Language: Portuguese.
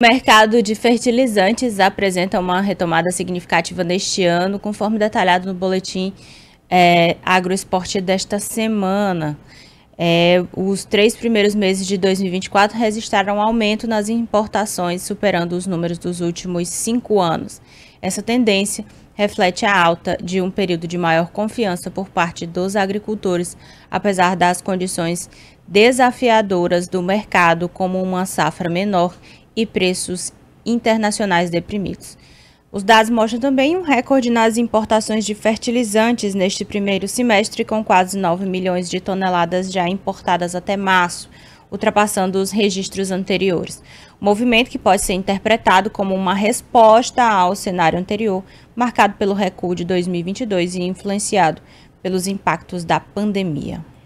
O mercado de fertilizantes apresenta uma retomada significativa neste ano, conforme detalhado no boletim é, agroesporte desta semana. É, os três primeiros meses de 2024 registraram um aumento nas importações, superando os números dos últimos cinco anos. Essa tendência reflete a alta de um período de maior confiança por parte dos agricultores, apesar das condições desafiadoras do mercado, como uma safra menor e preços internacionais deprimidos. Os dados mostram também um recorde nas importações de fertilizantes neste primeiro semestre, com quase 9 milhões de toneladas já importadas até março, ultrapassando os registros anteriores. Um movimento que pode ser interpretado como uma resposta ao cenário anterior, marcado pelo recuo de 2022 e influenciado pelos impactos da pandemia.